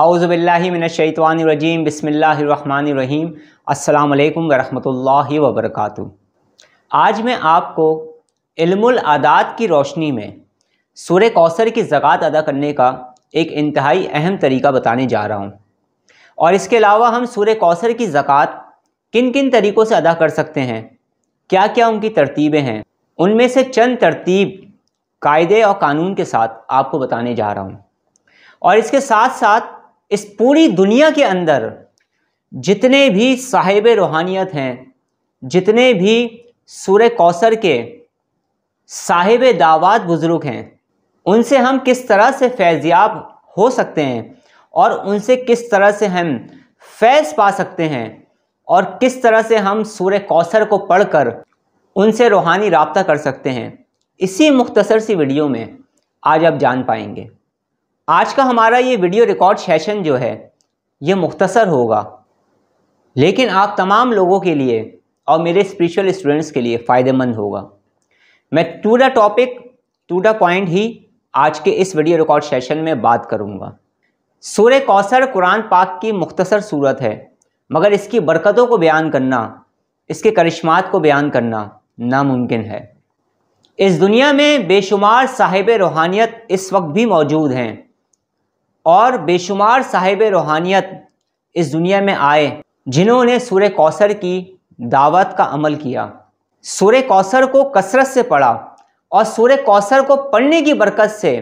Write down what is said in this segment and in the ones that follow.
आउज़बिल्लिमिनशैतवानरजीम बसमीम अल्लाम वरहमल वबरक आज मैं आपको इल्मादात की रोशनी में सूर कौसर की ज़क़़त अदा करने का एक इंतहाई अहम तरीका बताने जा रहा हूँ और इसके अलावा हम सूर कौसर की ज़क़़त किन किन तरीक़ों से अदा कर सकते हैं क्या क्या उनकी तरतीबें हैं उनमें से चंद तरतीब कायदे और कानून के साथ आपको बताने जा रहा हूँ और इसके साथ साथ इस पूरी दुनिया के अंदर जितने भी साहिब रूहानियत हैं जितने भी सूर कौसर के साहिब दावत बुज़ुर्ग हैं उनसे हम किस तरह से फैज़याब हो सकते हैं और उनसे किस तरह से हम फैज़ पा सकते हैं और किस तरह से हम सूर कौसर को पढ़कर उनसे रूहानी रबता कर सकते हैं इसी मुख्तसर सी वीडियो में आज आप जान पाएंगे आज का हमारा ये वीडियो रिकॉर्ड सेशन जो है ये मुख्तसर होगा लेकिन आप तमाम लोगों के लिए और मेरे स्पिरिचुअल स्टूडेंट्स के लिए फ़ायदेमंद होगा मैं to the topic to the point ही आज के इस वीडियो रिकॉर्ड सेशन में बात करूँगा सूर कौसर कुरान पाक की मुख्तसर सूरत है मगर इसकी बरकतों को बयान करना इसके करिश्मात को बयान करना नामुमकिन है इस दुनिया में बेशुमार साहिब रूहानियत इस वक्त भी मौजूद हैं और बेशुमार साहिब रूहानियत इस दुनिया में आए जिन्होंने सुर कौसर की दावत का अमल किया सुर कौसर को कसरत से पढ़ा और सुर कौसर को पढ़ने की बरकत से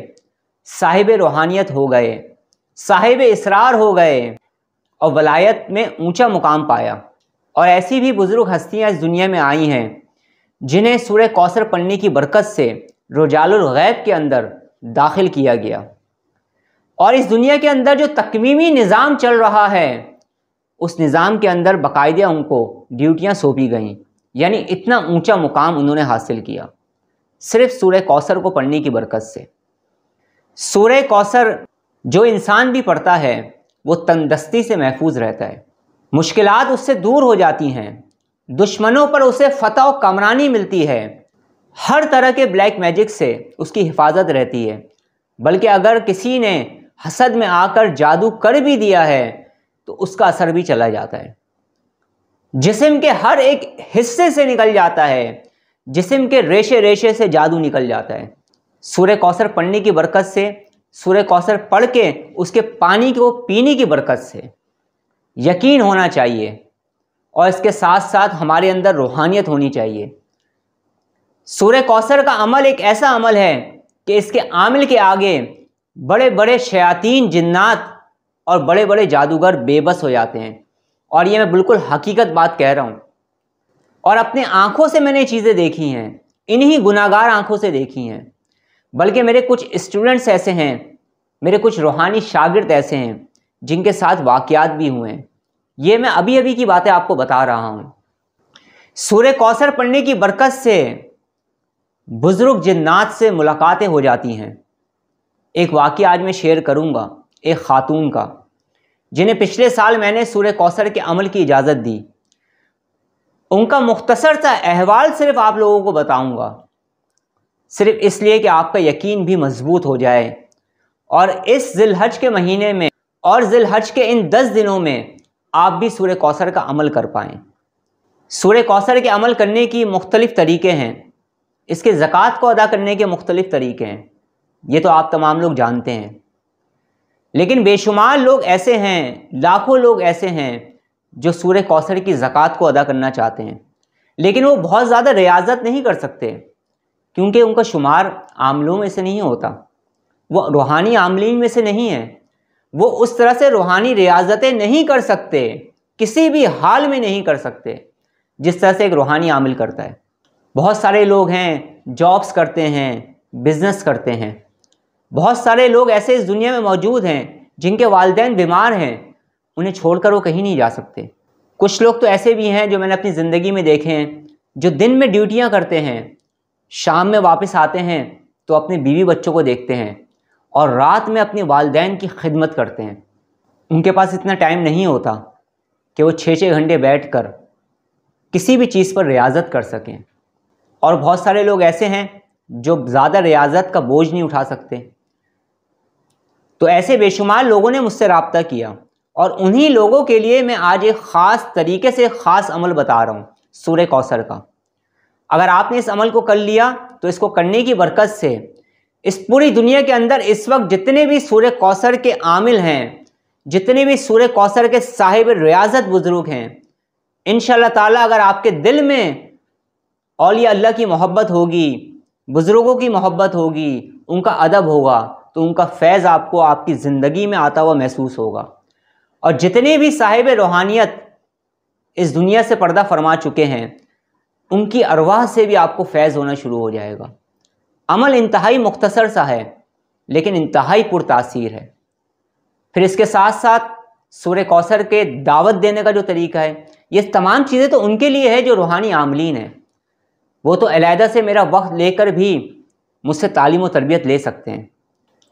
साहिब रूहानियत हो गए साहिब इसरार हो गए और वलायत में ऊंचा मुकाम पाया और ऐसी भी बुज़ुर्ग हस्तियां इस दुनिया में आई हैं जिन्हें सुर कौसर पढ़ने की बरकत से रोजालगैब के अंदर दाखिल किया गया और इस दुनिया के अंदर जो तकमीमी निज़ाम चल रहा है उस निज़ाम के अंदर बाकायदे उनको ड्यूटियाँ सौंपी गईं यानी इतना ऊंचा मुकाम उन्होंने हासिल किया सिर्फ सूर्य कौसर को पढ़ने की बरकत से सूर्य कौसर जो इंसान भी पढ़ता है वो तंदस्ती से महफूज रहता है मुश्किल उससे दूर हो जाती हैं दुश्मनों पर उसे फतह व कमरानी मिलती है हर तरह के ब्लैक मैजिक से उसकी हिफाजत रहती है बल्कि अगर किसी ने हसद में आकर जादू कर भी दिया है तो उसका असर भी चला जाता है जिसम के हर एक हिस्से से निकल जाता है जिसम के रेशे रेशे से जादू निकल जाता है सूर्य कौसर पढ़ने की बरकत से सूर्य कौसर पढ़ के उसके पानी को पीने की बरकत से यकीन होना चाहिए और इसके साथ साथ हमारे अंदर रूहानियत होनी चाहिए सूर्य कौसर का अमल एक ऐसा अमल है कि इसके आमिल के आगे बड़े बड़े शयातीन जिन्नात और बड़े बड़े जादूगर बेबस हो जाते हैं और ये मैं बिल्कुल हकीकत बात कह रहा हूँ और अपने आँखों से मैंने चीज़ें देखी हैं इन्हीं गुनागार आँखों से देखी हैं बल्कि मेरे कुछ स्टूडेंट्स ऐसे हैं मेरे कुछ रूहानी शागिर्द ऐसे हैं जिनके साथ वाक़ात भी हुए हैं ये मैं अभी अभी की बातें आपको बता रहा हूँ सूर्य कौसर पढ़ने की बरकत से बुज़ुर्ग जिन्नात से मुलाकातें हो जाती हैं एक वाक्य आज मैं शेयर करूँगा एक ख़ातून का जिन्हें पिछले साल मैंने सूर्य कौसर के अमल की इजाज़त दी उनका मुख्तसर सा अहवाल सिर्फ आप लोगों को बताऊंगा सिर्फ इसलिए कि आपका यकीन भी मजबूत हो जाए और इस जिलहज के महीने में और जिलहज के इन दस दिनों में आप भी सूर्य कौसर का अमल कर पाएँ सूर्य कौसर के अमल करने की मुख्तलिफ़ तरीके हैं इसके ज़क़़त को अदा करने के मुख्तलिफ़ तरीके हैं ये तो आप तमाम लोग जानते हैं लेकिन बेशुमार लोग ऐसे हैं लाखों लोग ऐसे हैं जो सूर्य कौशर की ज़क़़त को अदा करना चाहते हैं लेकिन वो बहुत ज़्यादा रियाजत नहीं कर सकते क्योंकि उनका शुमार आमलों में से नहीं होता वो रूहानी आमलिन में से नहीं है वो उस तरह से रूहानी रियाजतें नहीं कर सकते किसी भी हाल में नहीं कर सकते जिस तरह से एक रूहानी आमिल करता है बहुत सारे लोग हैं जॉब्स करते हैं बिज़नेस करते हैं बहुत सारे लोग ऐसे इस दुनिया में मौजूद हैं जिनके वालदेन बीमार हैं उन्हें छोड़कर वो कहीं नहीं जा सकते कुछ लोग तो ऐसे भी हैं जो मैंने अपनी ज़िंदगी में देखे हैं जो दिन में ड्यूटियाँ करते हैं शाम में वापस आते हैं तो अपने बीवी बच्चों को देखते हैं और रात में अपने वालदेन की खिदमत करते हैं उनके पास इतना टाइम नहीं होता कि वो छः छः घंटे बैठ कर किसी भी चीज़ पर रियाजत कर सकें और बहुत सारे लोग ऐसे हैं जो ज़्यादा रियाजत का बोझ नहीं उठा सकते तो ऐसे बेशुमार लोगों ने मुझसे रबता किया और उन्हीं लोगों के लिए मैं आज एक ख़ास तरीके से ख़ास अमल बता रहा हूँ सूर्य कौसर का अगर आपने इस अमल को कर लिया तो इसको करने की बरकत से इस पूरी दुनिया के अंदर इस वक्त जितने भी सूर्य कौसर के आमिल हैं जितने भी सूर्य कौसर के साहिब रियाजत बुज़ुर्ग हैं इन ताला अगर आपके दिल में औलिया अल्लाह की मोहब्बत होगी बुज़ुर्गों की मोहब्बत होगी उनका अदब होगा तो उनका फैज़ आपको आपकी ज़िंदगी में आता हुआ महसूस होगा और जितने भी साहिब रूहानियत इस दुनिया से पर्दा फरमा चुके हैं उनकी अरवाह से भी आपको फैज़ होना शुरू हो जाएगा अमल इंतहाई मुख्तसर सा है लेकिन इंतहाई पुरतासीर है फिर इसके साथ साथ सूर्य कौसर के दावत देने का जो तरीका है ये तमाम चीज़ें तो उनके लिए है जो रूहानी आमलिन है वो तो अलीहदा से मेरा वक्त लेकर भी मुझसे तालीम व तरबियत ले सकते हैं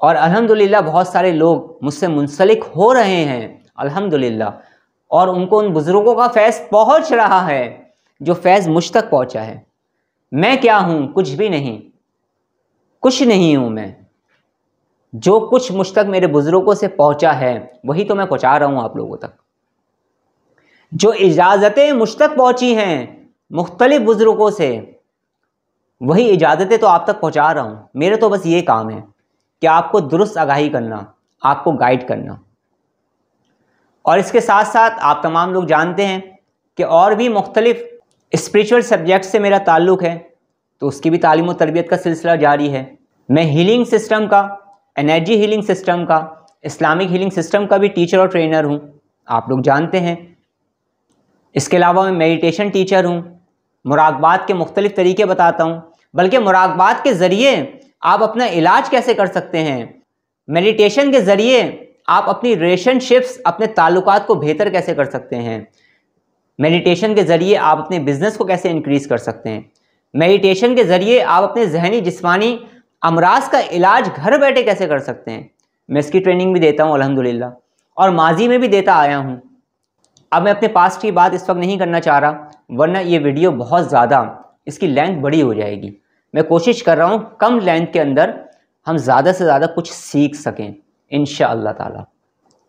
और अल्हम्दुलिल्लाह बहुत सारे लोग मुझसे मुंसलिक हो रहे हैं अल्हम्दुलिल्लाह और उनको उन बुज़ुर्गों का फैज़ पहुंच रहा है जो फैज़ मुझ तक पहुंचा है मैं क्या हूँ कुछ भी नहीं कुछ नहीं हूँ मैं जो कुछ मुझ तक मेरे बुज़ुर्गों से पहुंचा है वही तो मैं पहुँचा रहा हूँ आप लोगों तक जो इजाज़तें मुझ तक पहुँची हैं मुख्तलिफ़ बुज़ुर्गों से वही इजाज़तें तो आप तक पहुँचा रहा हूँ मेरा तो बस ये काम है कि आपको दुरुस्त आगाही करना आपको गाइड करना और इसके साथ साथ आप तमाम लोग जानते हैं कि और भी मुख्तलिफ स्परिचुअल सब्जेक्ट से मेरा ताल्लुक है तो उसकी भी तालीम और तरबियत का सिलसिला जारी है मैं हीलिंग सिस्टम का एनर्जी हीलिंग सिस्टम का इस्लामिक हीलिंग सिस्टम का भी टीचर और ट्रेनर हूँ आप लोग जानते हैं इसके अलावा मैं मेडिटेशन टीचर हूँ मुराकबात के मुख्तलिफ़ तरीके बताता हूँ बल्कि मुराकबात के ज़रिए आप अपना इलाज कैसे कर सकते हैं मेडिटेशन के ज़रिए आप अपनी रिलेशनशिप्स अपने ताल्लुकात को बेहतर कैसे कर सकते हैं मेडिटेशन के ज़रिए आप अपने बिज़नेस को कैसे इंक्रीज़ कर सकते हैं मेडिटेशन के ज़रिए आप अपने जहनी जिस्मानी अमराज का इलाज घर बैठे कैसे कर सकते हैं मैं इसकी ट्रेनिंग भी देता हूँ अलहमदिल्ला और माजी में भी देता आया हूँ अब मैं अपने पास्ट की बात इस वक्त नहीं करना चाह रहा वरना ये वीडियो बहुत ज़्यादा इसकी लेंथ बड़ी हो जाएगी मैं कोशिश कर रहा हूँ कम लेंथ के अंदर हम ज़्यादा से ज़्यादा कुछ सीख सकें इन ताला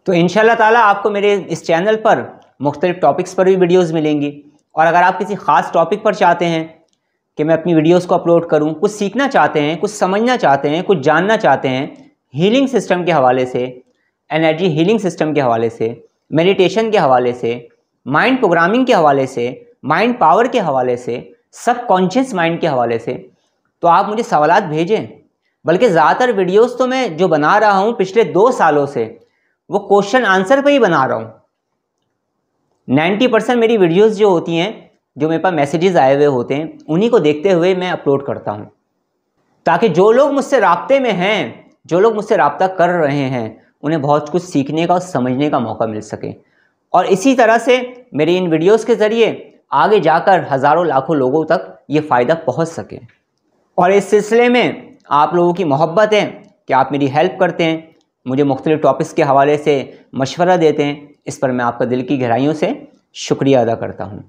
तो इन ताला आपको मेरे इस चैनल पर मुख्तलिफ़ टॉपिक्स पर भी वीडियोज़ मिलेंगी और अगर आप किसी ख़ास टॉपिक पर चाहते हैं कि मैं अपनी वीडियोस को अपलोड करूं कुछ सीखना चाहते हैं कुछ समझना चाहते हैं कुछ जानना चाहते हैं हीलिंग सिस्टम के हवाले से एनर्जी हीलिंग सिस्टम के हवाले से मेडिटेशन के हवाले से माइंड प्रोग्रामिंग के हवाले से माइंड पावर के हवाले से सब कॉन्शियस माइंड के हवाले से तो आप मुझे सवाल भेजें बल्कि ज़्यादातर वीडियोस तो मैं जो बना रहा हूँ पिछले दो सालों से वो क्वेश्चन आंसर पे ही बना रहा हूँ नाइन्टी परसेंट मेरी वीडियोस जो होती हैं जो मेरे पास मैसेजेस आए हुए होते हैं उन्हीं को देखते हुए मैं अपलोड करता हूँ ताकि जो लोग मुझसे रबते में हैं जो लोग मुझसे रबता कर रहे हैं उन्हें बहुत कुछ सीखने का और समझने का मौका मिल सके और इसी तरह से मेरी इन वीडियोज़ के ज़रिए आगे जाकर हज़ारों लाखों लोगों तक ये फ़ायदा पहुँच सके और इस सिलसिले में आप लोगों की मोहब्बत है कि आप मेरी हेल्प करते हैं मुझे मुख्तलिफ़ टॉपिक्स के हवाले से मशवरा देते हैं इस पर मैं आपका दिल की गहराइयों से शुक्रिया अदा करता हूँ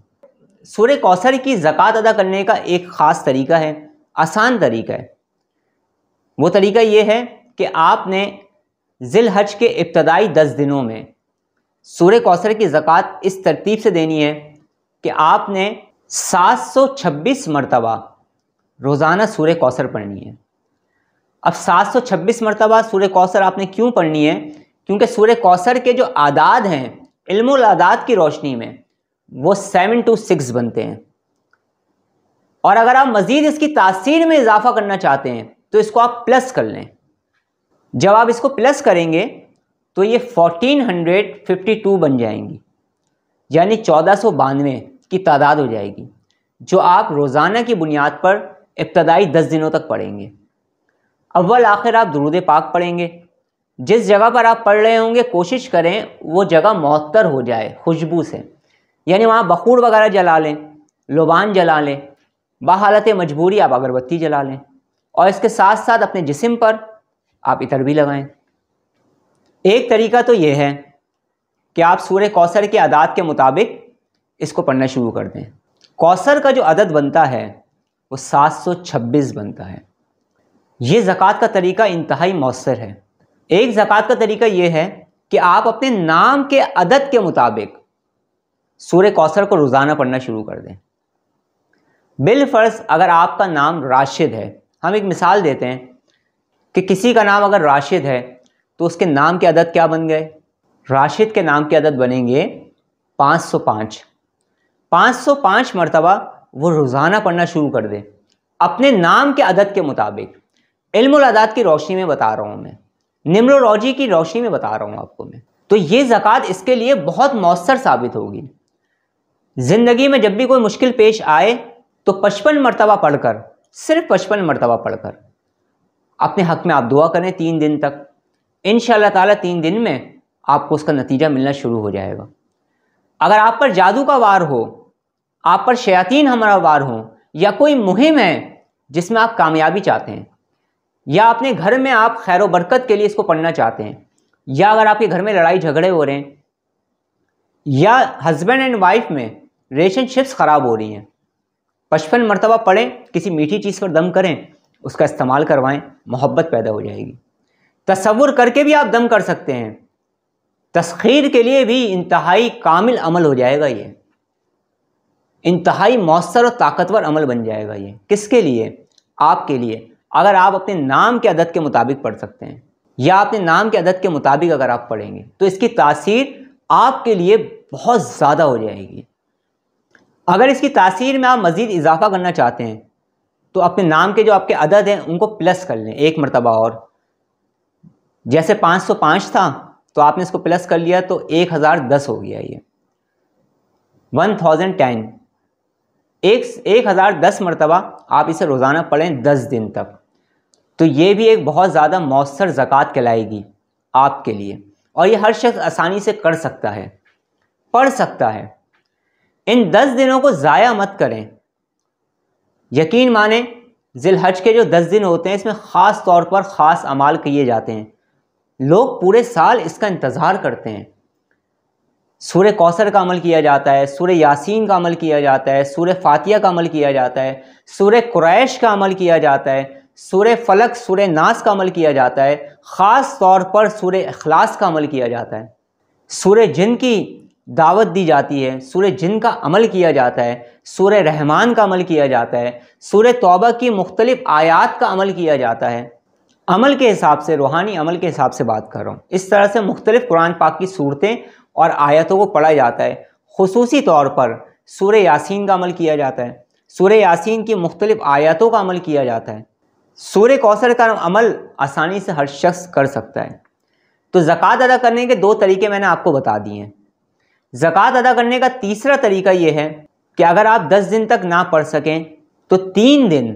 सूर्य कौसर की ज़क़़त अदा करने का एक ख़ास तरीका है आसान तरीका है वो तरीका ये है कि आपने ज़िल हज के इब्तदाई दस दिनों में सूर्य कौसर की ज़क़़त इस तरतीब से देनी है कि आपने सात सौ छब्बीस मरतबा रोज़ाना सूर्य कौसर पढ़नी है अब 726 मरतबा सूर्य कौसर आपने क्यों पढ़नी है क्योंकि सूर्य कौसर के जो आदाद हैं इल्मुल की रोशनी में वो सेवन टू सिक्स बनते हैं और अगर आप मज़ीद इसकी तासीर में इजाफा करना चाहते हैं तो इसको आप प्लस कर लें जब आप इसको प्लस करेंगे तो ये 1452 बन जाएंगी यानी चौदह की तादाद हो जाएगी जो आप रोज़ाना की बुनियाद पर इब्तदाई दस दिनों तक पढ़ेंगे अव्वल आखिर आप दरूद पाक पढ़ेंगे जिस जगह पर आप पढ़ रहे होंगे कोशिश करें वो जगह मअतर हो जाए खुशबू से यानी वहाँ बखूड़ वगैरह जला लें लोबान जला लें बालत मजबूरी आप अगरबत्ती जला लें और इसके साथ साथ अपने जिसम पर आप इतर भी लगाएं एक तरीका तो ये है कि आप सूर्य कौसर के आदात के मुताबिक इसको पढ़ना शुरू कर दें कौसर का जो अदद बनता है वो 726 बनता है ये ज़क़़त का तरीका इंतहाई मौसर है एक ज़क़़त का तरीका ये है कि आप अपने नाम के अदद के मुताबिक सूर्य कौसर को रोज़ाना पढ़ना शुरू कर दें बिलफ़र्ज़ अगर आपका नाम राशिद है हम एक मिसाल देते हैं कि किसी का नाम अगर राशिद है तो उसके नाम के अदद क्या बन गए राशिद के नाम के अदद बनेंगे 505 505 मरतबा वो रोज़ाना पढ़ना शुरू कर दें अपने नाम के अदद के मुताबिक इल्मादात की रोशनी में बता रहा हूँ मैं निम्रोलॉजी की रोशनी में बता रहा हूँ आपको मैं तो ये ज़क़़त इसके लिए बहुत मौसर साबित होगी ज़िंदगी में जब भी कोई मुश्किल पेश आए तो पचपन मरतबा पढ़कर सिर्फ पचपन मरतबा पढ़कर अपने हक में आप दुआ करें तीन दिन तक इन ताला तीन दिन में आपको उसका नतीजा मिलना शुरू हो जाएगा अगर आप पर जादू का वार हो आप पर शयातीन हमारा वार हों या कोई मुहिम है जिसमें आप कामयाबी चाहते हैं या अपने घर में आप खैर बरकत के लिए इसको पढ़ना चाहते हैं या अगर आपके घर में लड़ाई झगड़े हो रहे हैं या हस्बैंड एंड वाइफ में रिलेशनशिप्स ख़राब हो रही हैं पचपन मरतबा पढ़ें किसी मीठी चीज़ पर दम करें उसका इस्तेमाल करवाएं मोहब्बत पैदा हो जाएगी तस्वुर करके भी आप दम कर सकते हैं तस्खीर के लिए भी इंतहाई कामिल अमल हो जाएगा ये इंतहाई मौसर और ताकतवर अमल बन जाएगा ये किसके लिए आपके लिए अगर आप अपने नाम के अदद के मुताबिक पढ़ सकते हैं या अपने नाम के अदद के मुताबिक अगर आप पढ़ेंगे तो इसकी तासीर आपके लिए बहुत ज़्यादा हो जाएगी अगर इसकी तासीर में आप मज़ीद इजाफा करना चाहते हैं तो अपने नाम के जो आपके अदद हैं उनको प्लस कर लें एक मरतबा और जैसे 505 था तो आपने इसको प्लस कर लिया तो 1010 हो गया ये 1010 एक एक हज़ार दस मरतबा आप इसे रोज़ाना पढ़ें दस दिन तक तो ये भी एक बहुत ज़्यादा मौसर ज़क़़त कहलाएगी आपके लिए और ये हर शख्स आसानी से कर सकता है पढ़ सकता है इन दस दिनों को ज़ाया मत करें यकीन माने जिलहज के जो दस दिन होते हैं इसमें ख़ास तौर पर ख़ास अमाल किए जाते हैं लोग पूरे साल इसका इंतज़ार करते हैं सूर्य कौसर का अमल किया जाता है सूर्य यासीन का अमल किया जाता है सूर्य फातिया का अमल किया जाता है सूर्य क्रैश का अमल किया जाता है सूर्य फलक सूर्य नास का अमल किया जाता है ख़ास तौर पर सूर्य अखलास का अमल किया जाता है सूर्य जिन की दावत दी जाती है सूर्य जिन का अमल किया जाता है सूर्य रहमान का अमल किया जाता है सूर्य तौबा की मुख्तलिफ आयात का अमल किया जाता है अमल के हिसाब से रूहानी अमल के हिसाब से बात कर रहा हूँ इस तरह से मुख्तलिफ कुरान पाक की सूरतें और आयतों को पढ़ा जाता है खसूसी तौर पर सूर्य यासीन का अमल किया जाता है सूर्य यासिन की मुख्तलिफ आयतों का अमल किया जाता है सूर्य कौशल का अमल आसानी से हर शख्स कर सकता है तो ज़क़़त अदा करने के दो तरीके मैंने आपको बता दिए हैं ज़क़़त अदा करने का तीसरा तरीका ये है कि अगर आप 10 दिन तक ना पढ़ सकें तो तीन दिन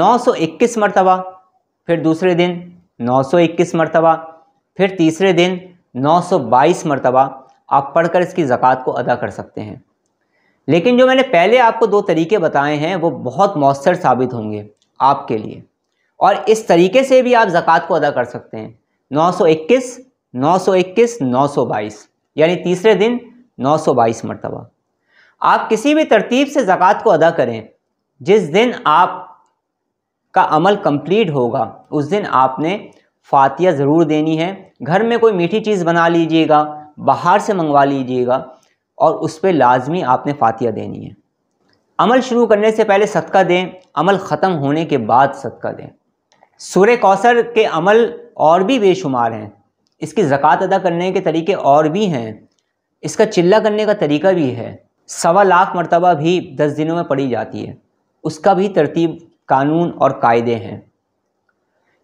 921 मरतबा फिर दूसरे दिन 921 मरतबा फिर तीसरे दिन 922 मरतबा आप पढ़कर इसकी ज़क़़त को अदा कर सकते हैं लेकिन जो मैंने पहले आपको दो तरीके बताए हैं वो बहुत मौसर साबित होंगे आपके लिए और इस तरीके से भी आप ज़क़़त को अदा कर सकते हैं 921, 921, 922 यानी तीसरे दिन 922 मरतबा आप किसी भी तरतीब से ज़क़़त को अदा करें जिस दिन आप का अमल कंप्लीट होगा उस दिन आपने फातिया ज़रूर देनी है घर में कोई मीठी चीज़ बना लीजिएगा बाहर से मंगवा लीजिएगा और उस पर लाजमी आपने फातिया देनी है अमल शुरू करने से पहले सदका दें अमल ख़त्म होने के बाद सदका दें सूर्य कौसर के अमल और भी बेशुमार हैं इसकी ज़क़़त अदा करने के तरीके और भी हैं इसका चिल्ला करने का तरीका भी है सवा लाख मरतबा भी दस दिनों में पड़ी जाती है उसका भी तरतीब कानून और कायदे हैं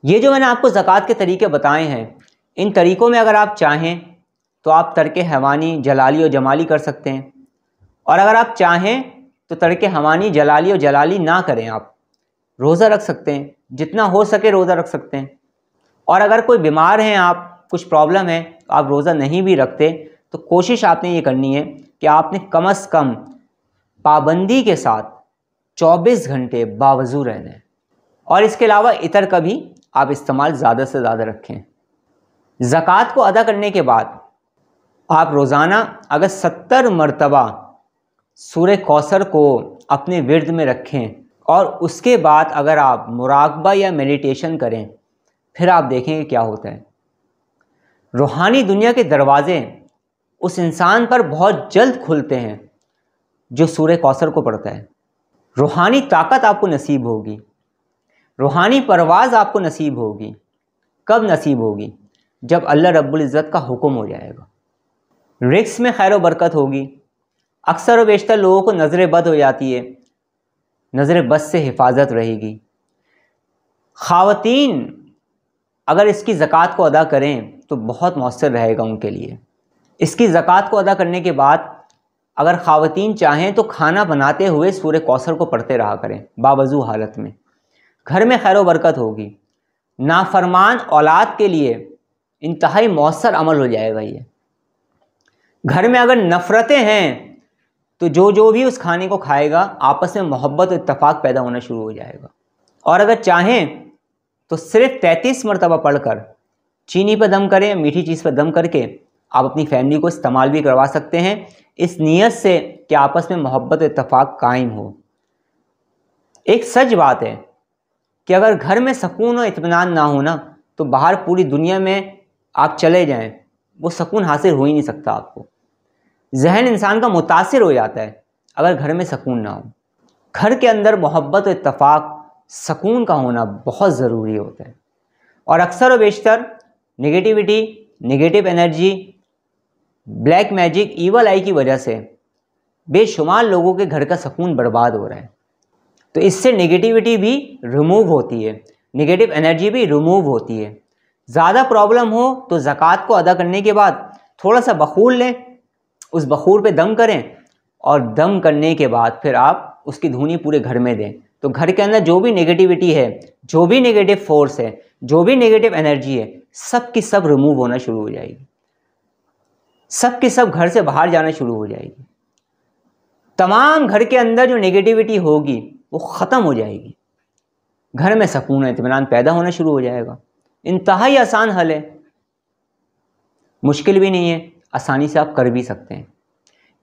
ये जो मैंने आपको ज़क़़त के तरीके बताए हैं इन तरीक़ों में अगर आप चाहें तो आप तड़के हवानी जलाली और जमाली कर सकते हैं और अगर आप चाहें तो तड़के हवानी जलाली और जलाली ना करें आप रोज़ा रख सकते हैं जितना हो सके रोज़ा रख सकते हैं और अगर कोई बीमार हैं आप कुछ प्रॉब्लम है तो आप रोज़ा नहीं भी रखते तो कोशिश आपने ये करनी है कि आपने कम अज़ कम पाबंदी के साथ 24 घंटे बावजू रहना है और इसके अलावा इतर का भी आप इस्तेमाल ज़्यादा से ज़्यादा रखें ज़क़़त को अदा करने के बाद तो आप रोज़ाना अगर सत्तर मरतबा सूर्य कौसर को अपने विरद में रखें और उसके बाद अगर आप मुराकबा या मेडिटेशन करें फिर आप देखेंगे क्या होता है रूहानी दुनिया के दरवाज़े उस इंसान पर बहुत जल्द खुलते हैं जो सूर्य कौसर को पढ़ता है रूहानी ताकत आपको नसीब होगी रूहानी परवाज़ आपको नसीब होगी कब नसीब होगी जब अल्लाह रब्बुल इज़्ज़त का हुक्म हो जाएगा रिक्स में खैर बरकत होगी अक्सर व बेशतर लोगों को नज़र बद हो जाती है नज़र बद से हिफाजत रहेगी खातन अगर इसकी ज़क़़त को अदा करें तो बहुत मौसर रहेगा उनके लिए इसकी ज़क़़त को अदा करने के बाद अगर खातन चाहें तो खाना बनाते हुए सूर्य कौसर को पढ़ते रहा करें बावजू हालत में घर में खैर बरकत होगी नाफरमान औलाद के लिए इंतहाई मौसर अमल हो जाएगा ये घर में अगर नफ़रतें हैं तो जो जो भी उस खाने को खाएगा आपस में मोहब्बत और इतफाक़ पैदा होना शुरू हो जाएगा और अगर चाहें तो सिर्फ तैंतीस मरतबा पढ़कर चीनी पर दम करें मीठी चीज़ पर दम करके आप अपनी फैमिली को इस्तेमाल भी करवा सकते हैं इस नीयत से कि आपस में मोहब्बत इतफाक़ कायम हो एक सच बात है कि अगर घर में सकून और इतमान ना हो ना तो बाहर पूरी दुनिया में आप चले जाएं वो सकून हासिल हो ही नहीं सकता आपको जहन इंसान का मुतासर हो जाता है अगर घर में सकून ना हो घर के अंदर मोहब्बत और इतफाक़ सकून का होना बहुत ज़रूरी होता है और अक्सर व बेशतर negativity negative energy black magic evil eye की वजह से बेशुमार लोगों के घर का सकून बर्बाद हो रहा है तो इससे निगेटिविटी भी रिमूव होती है निगेटिव एनर्जी भी रिमूव होती है ज़्यादा प्रॉब्लम हो तो ज़क़़त को अदा करने के बाद थोड़ा सा बखूल लें उस बखूर पे दम करें और दम करने के बाद फिर आप उसकी धुनी पूरे घर में दें तो घर के अंदर जो भी नेगेटिविटी है जो भी नेगेटिव फोर्स है जो भी नेगेटिव एनर्जी है सब की सब रिमूव होना शुरू हो जाएगी सब की सब घर से बाहर जाना शुरू हो जाएगी तमाम घर के अंदर जो नेगेटिविटी होगी वो ख़त्म हो जाएगी घर में सकून इतमान पैदा होना शुरू हो जाएगा इंतहाई आसान हल है मुश्किल भी नहीं है आसानी से आप कर भी सकते हैं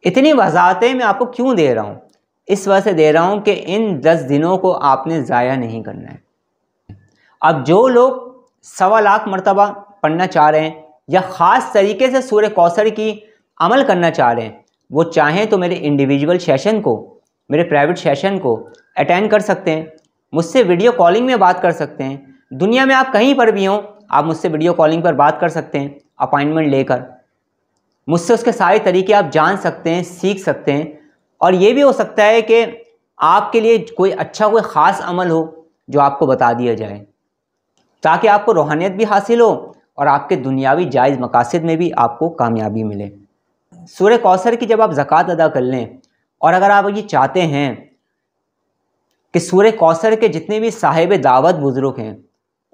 इतनी वजाहतें मैं आपको क्यों दे रहा हूँ इस वजह से दे रहा हूँ कि इन दस दिनों को आपने ज़ाया नहीं करना है अब जो लोग सवा लाख मरतबा पढ़ना चाह रहे हैं या ख़ास तरीके से सूर्य कौसर की अमल करना चाह रहे हैं वो चाहें तो मेरे इंडिविजुअल सेशन को मेरे प्राइवेट सेशन को अटेंड कर सकते हैं मुझसे वीडियो कॉलिंग में बात कर सकते हैं दुनिया में आप कहीं पर भी हों आप मुझसे वीडियो कॉलिंग पर बात कर सकते हैं अपॉइंटमेंट लेकर मुझसे उसके सारे तरीके आप जान सकते हैं सीख सकते हैं और ये भी हो सकता है कि आपके लिए कोई अच्छा कोई ख़ास अमल हो जो आपको बता दिया जाए ताकि आपको रूहानियत भी हासिल हो और आपके दुनियावी जायज़ मकासद में भी आपको कामयाबी मिले सूर्य कौसर की जब आप ज़क़़त अदा कर लें और अगर आप ये चाहते हैं कि सूर्य कौसर के जितने भी साहिब दावत बुज़ुर्ग हैं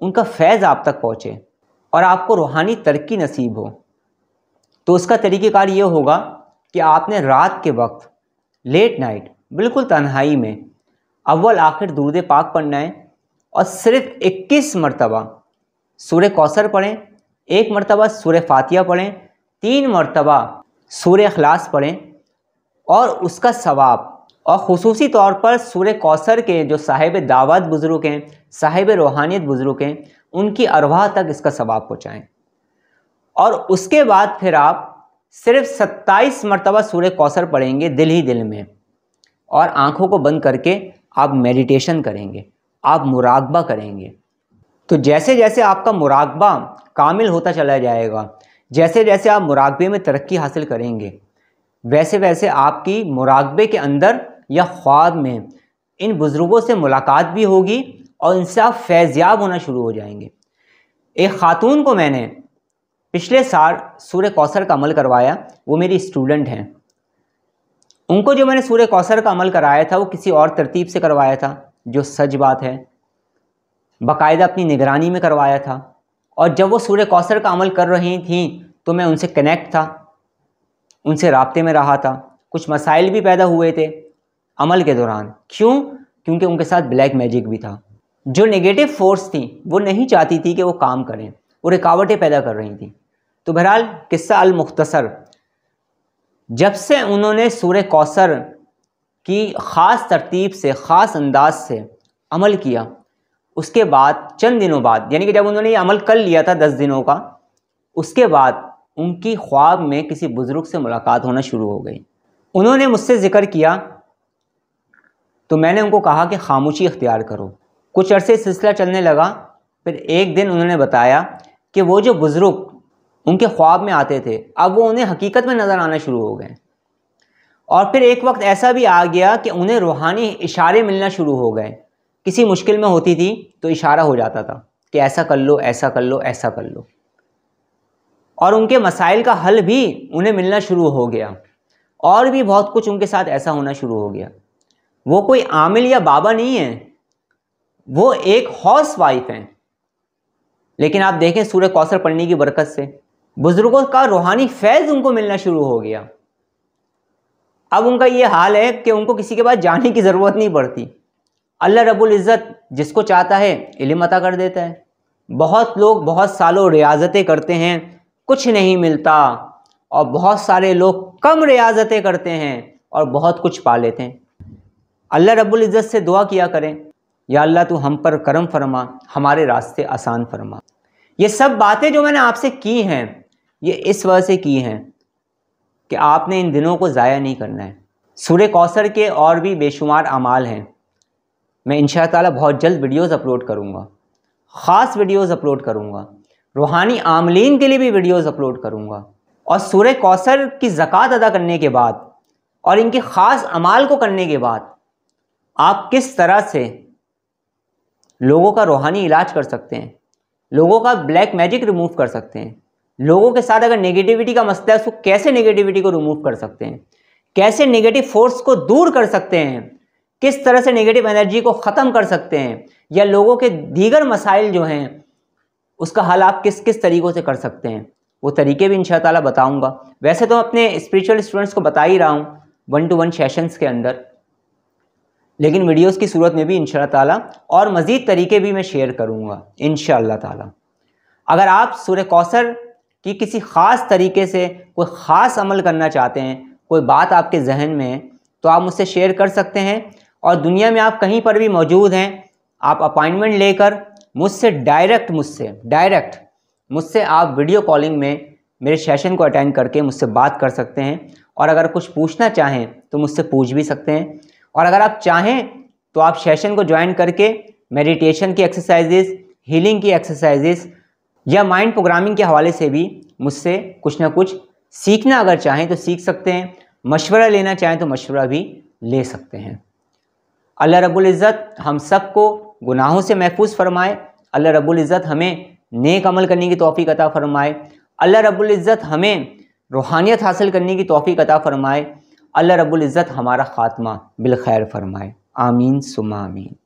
उनका फैज़ आप तक पहुँचे और आपको रूहानी तरक्की नसीब हो तो उसका तरीक़ेकार ये होगा कि आपने रात के वक्त लेट नाइट बिल्कुल तन्हाई में अव्वल आखिर दूरद पाक पढ़ना है और सिर्फ 21 मरतबा सूर कौसर पढ़ें एक मरतबा सूर फातिया पढ़ें तीन मरतबा सूर अखलास पढ़ें और उसका सवाब और खसूस तौर पर सूर कौसर के जो साहिब दावत बुज़ुर्ग हैं साहिब रूहानियत बुज़ुर्ग हैं उनकी अरवाह तक इसका सवाब पहुँचाएँ और उसके बाद फिर आप सिर्फ 27 मरतबा सूर्य कौसर पढ़ेंगे दिल ही दिल में और आँखों को बंद करके आप मेडिटेशन करेंगे आप मुराकबा करेंगे तो जैसे जैसे आपका मुराकबा कामिल होता चला जाएगा जैसे जैसे आप मुराकबे में तरक्की हासिल करेंगे वैसे वैसे आपकी मुराकबे के अंदर या ख्वाब में इन बुज़ुर्गों से मुलाकात भी होगी और इनसे आप फैज़याब होना शुरू हो जाएंगे एक ख़ातून को मैंने पिछले साल सूर्य कौशल का अमल करवाया वो मेरी स्टूडेंट हैं उनको जो मैंने सूर्य कौशल का अमल कराया था वो किसी और तरतीब से करवाया था जो सच बात है बाकायदा अपनी निगरानी में करवाया था और जब वो सूर्य कौशल का अमल कर रही थी तो मैं उनसे कनेक्ट था उनसे रबते में रहा था कुछ मसाइल भी पैदा हुए थे अमल के दौरान क्यों क्योंकि उनके साथ ब्लैक मैजिक भी था जो नेगेटिव फोर्स थी वो नहीं चाहती थी कि वो काम करें वो रुकावटें पैदा कर रही थी तो बहरहाल किस्सा अल मुख्तसर जब से उन्होंने सूर्य कौसर की ख़ास तरतीब से ख़ास अंदाज से अमल किया उसके बाद चंद दिनों बाद यानी कि जब उन्होंने ये अमल कर लिया था दस दिनों का उसके बाद उनकी ख्वाब में किसी बुज़ुर्ग से मुलाकात होना शुरू हो गई उन्होंने मुझसे ज़िक्र किया तो मैंने उनको कहा कि खामोशी इख्तियार करो कुछ अरसे सिलसिला चलने लगा फिर एक दिन उन्होंने बताया कि वो जो बुज़ुर्ग उनके ख्वाब में आते थे अब वो उन्हें हकीकत में नज़र आना शुरू हो गए और फिर एक वक्त ऐसा भी आ गया कि उन्हें रूहानी इशारे मिलना शुरू हो गए किसी मुश्किल में होती थी तो इशारा हो जाता था कि ऐसा कर लो ऐसा कर लो ऐसा कर लो और उनके मसाइल का हल भी उन्हें मिलना शुरू हो गया और भी बहुत कुछ उनके साथ ऐसा होना शुरू हो गया वो कोई आमिल या बाबा नहीं है वो एक हाउस वाइफ हैं लेकिन आप देखें सूर्य कौशल पढ़ने की बरकत से बुज़ुर्गों का रूहानी फैज़ उनको मिलना शुरू हो गया अब उनका ये हाल है कि उनको किसी के पास जाने की ज़रूरत नहीं पड़ती अल्लाह रब्बुल इज़्ज़त जिसको चाहता है इलम अता कर देता है बहुत लोग बहुत सालों रियाजतें करते हैं कुछ नहीं मिलता और बहुत सारे लोग कम रियाजतें करते हैं और बहुत कुछ पा लेते हैं अल्लाह रब्बुल इज़्ज़त से दुआ किया करें या अल्लाह तू हम पर करम फरमा हमारे रास्ते आसान फरमा ये सब बातें जो मैंने आपसे की हैं ये इस वजह से किए हैं कि आपने इन दिनों को ज़ाया नहीं करना है सूर्य कौसर के और भी बेशुमार अमाल हैं मैं इन ताला बहुत जल्द वीडियोस अपलोड करूँगा ख़ास वीडियोस अपलोड करूँगा रूहानी आमलिन के लिए भी वीडियोस अपलोड करूँगा और सूर्य कौसर की ज़क़़त अदा करने के बाद और इनके ख़ास अमाल को करने के बाद आप किस तरह से लोगों का रूहानी इलाज कर सकते हैं लोगों का ब्लैक मैजिक रिमूव कर सकते हैं लोगों के साथ अगर नेगेटिविटी का मसला है उसको कैसे नेगेटिविटी को रिमूव कर सकते हैं कैसे नेगेटिव फोर्स को दूर कर सकते हैं किस तरह से नेगेटिव एनर्जी को ख़त्म कर सकते हैं या लोगों के दीगर मसाइल जो हैं उसका हल आप किस किस तरीक़ों से कर सकते हैं वो तरीके भी इन ताला बताऊँगा वैसे तो अपने स्परिचुअल स्टूडेंट्स को बता ही रहा हूँ वन टू वन सेशन्स के अंदर लेकिन वीडियोस की सूरत में भी इन ताला और मज़ीद तरीके भी मैं शेयर करूँगा इन ताला अगर आप सूर्य कौसर कि किसी ख़ास तरीके से कोई ख़ास अमल करना चाहते हैं कोई बात आपके जहन में है तो आप मुझसे शेयर कर सकते हैं और दुनिया में आप कहीं पर भी मौजूद हैं आप अपॉइंटमेंट लेकर मुझसे डायरेक्ट मुझसे डायरेक्ट मुझसे आप वीडियो कॉलिंग में मेरे सेशन को अटेंड करके मुझसे बात कर सकते हैं और अगर कुछ पूछना चाहें तो मुझसे पूछ भी सकते हैं और अगर आप चाहें तो आप सेशन को ज्वाइन करके मेडिटेशन की एक्सरसाइजेज़ हीलिंग की एक्सरसाइजेज़ या माइंड प्रोग्रामिंग के हवाले से भी मुझसे कुछ ना कुछ सीखना अगर चाहें तो सीख सकते हैं मशवरा लेना चाहें तो मशवरा भी ले सकते हैं अल्लाह रबुल्ज़त हम सब को गुनाहों से महफूज फरमाए अल्लाह रबुल्ज़त हमें नेक अमल करने की तोफ़ी अता फ़रमाए अल्लाह रबुल्ज़त हमें रूहानियत हासिल करने की तोफ़ी अता फ़रमाए अल्लाह रबुल्ज़त हमारा ख़ात्मा बिलखैर फ़रमाए आमीन सुमा आमीन